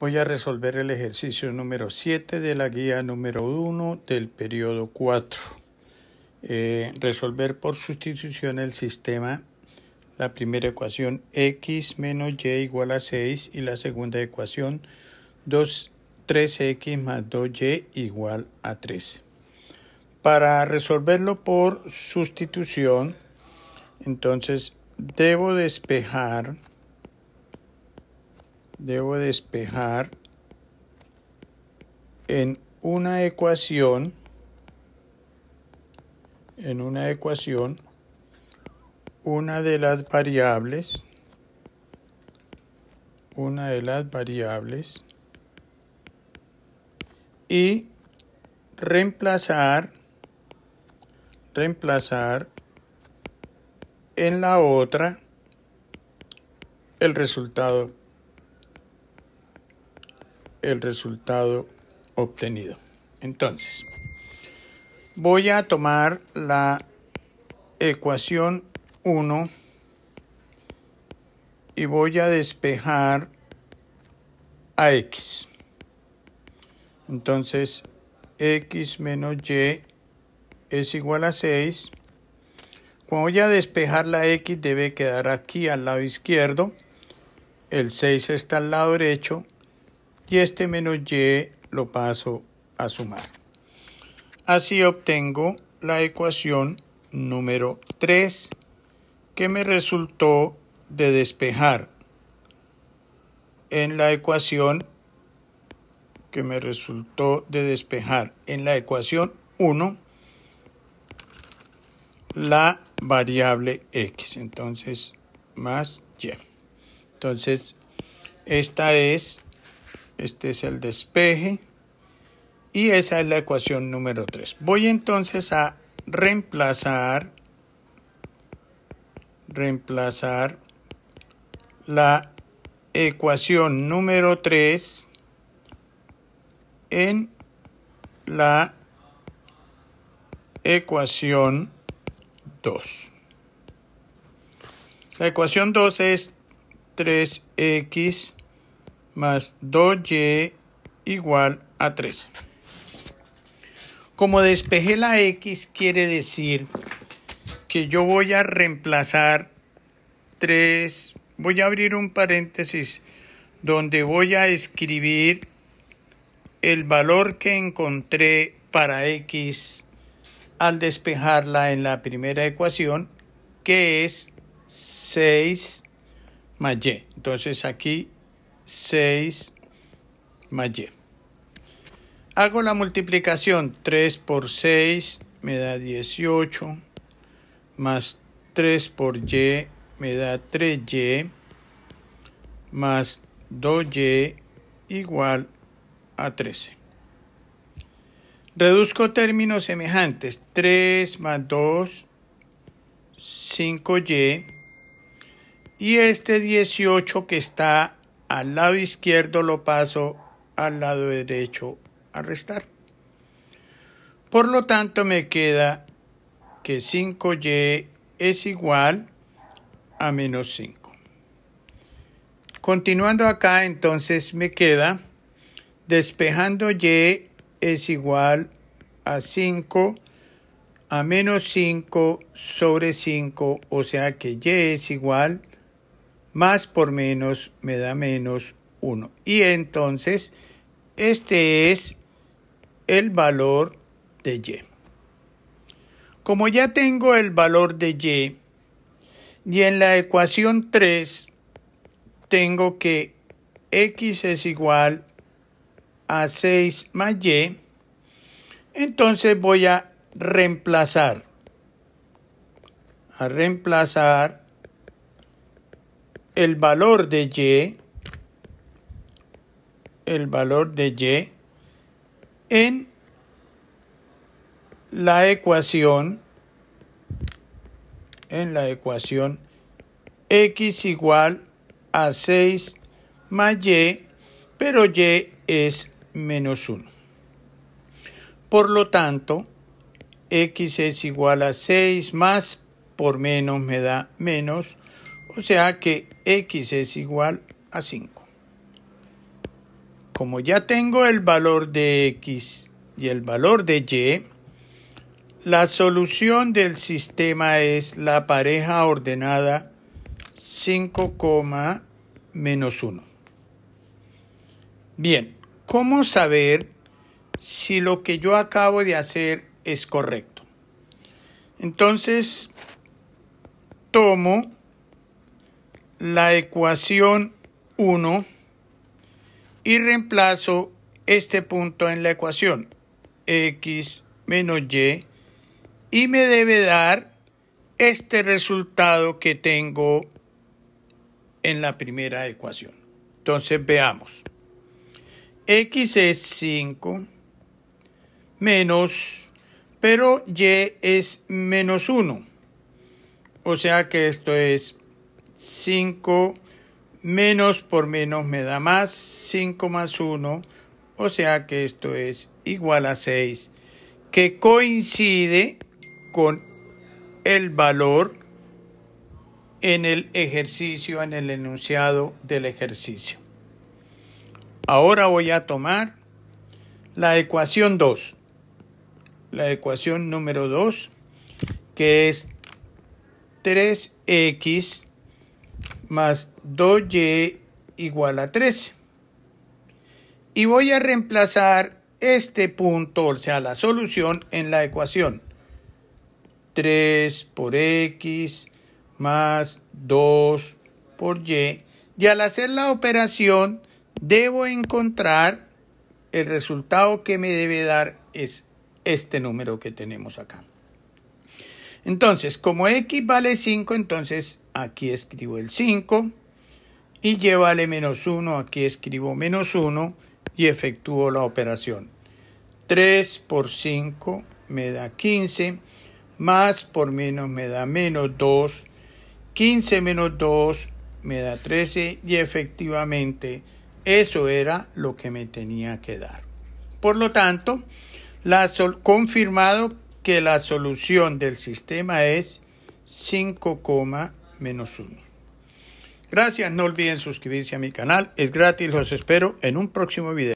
Voy a resolver el ejercicio número 7 de la guía número 1 del periodo 4. Eh, resolver por sustitución el sistema, la primera ecuación x menos y igual a 6 y la segunda ecuación 2, 3x más 2y igual a 3. Para resolverlo por sustitución, entonces debo despejar debo despejar en una ecuación en una ecuación una de las variables una de las variables y reemplazar reemplazar en la otra el resultado el resultado obtenido. Entonces, voy a tomar la ecuación 1 y voy a despejar a x. Entonces, x menos y es igual a 6. Cuando voy a despejar la x debe quedar aquí al lado izquierdo. El 6 está al lado derecho y este menos y lo paso a sumar. Así obtengo la ecuación número 3 que me resultó de despejar en la ecuación que me resultó de despejar en la ecuación 1 la variable x entonces más y entonces esta es este es el despeje. Y esa es la ecuación número 3. Voy entonces a reemplazar, reemplazar la ecuación número 3 en la ecuación 2. La ecuación 2 es 3x más 2y igual a 3. Como despejé la x quiere decir que yo voy a reemplazar 3, voy a abrir un paréntesis donde voy a escribir el valor que encontré para x al despejarla en la primera ecuación que es 6 más y. Entonces aquí 6 más y. Hago la multiplicación 3 por 6 me da 18, más 3 por y me da 3y, más 2y igual a 13. Reduzco términos semejantes, 3 más 2, 5y, y este 18 que está al lado izquierdo lo paso al lado derecho a restar. Por lo tanto me queda que 5y es igual a menos 5. Continuando acá entonces me queda despejando y es igual a 5 a menos 5 sobre 5, o sea que y es igual más por menos me da menos 1. Y entonces, este es el valor de y. Como ya tengo el valor de y, y en la ecuación 3 tengo que x es igual a 6 más y, entonces voy a reemplazar, a reemplazar el valor de y, el valor de y en la ecuación, en la ecuación x igual a 6 más y, pero y es menos 1. Por lo tanto, x es igual a 6 más por menos me da menos o sea que x es igual a 5. Como ya tengo el valor de x y el valor de y, la solución del sistema es la pareja ordenada 5, menos 1. Bien, ¿cómo saber si lo que yo acabo de hacer es correcto? Entonces, tomo la ecuación 1 y reemplazo este punto en la ecuación x menos y y me debe dar este resultado que tengo en la primera ecuación. Entonces veamos. x es 5 menos, pero y es menos 1. O sea que esto es 5 menos por menos me da más 5 más 1, o sea que esto es igual a 6, que coincide con el valor en el ejercicio, en el enunciado del ejercicio. Ahora voy a tomar la ecuación 2, la ecuación número 2, que es 3x más 2y igual a 13. Y voy a reemplazar este punto, o sea, la solución en la ecuación. 3 por x más 2 por y. Y al hacer la operación, debo encontrar el resultado que me debe dar es este número que tenemos acá. Entonces, como x vale 5, entonces aquí escribo el 5 y llévale menos 1, aquí escribo menos 1 y efectúo la operación. 3 por 5 me da 15, más por menos me da menos 2, 15 menos 2 me da 13 y efectivamente eso era lo que me tenía que dar. Por lo tanto, confirmado que la solución del sistema es 5,2 menos uno. Gracias, no olviden suscribirse a mi canal, es gratis, los espero en un próximo video.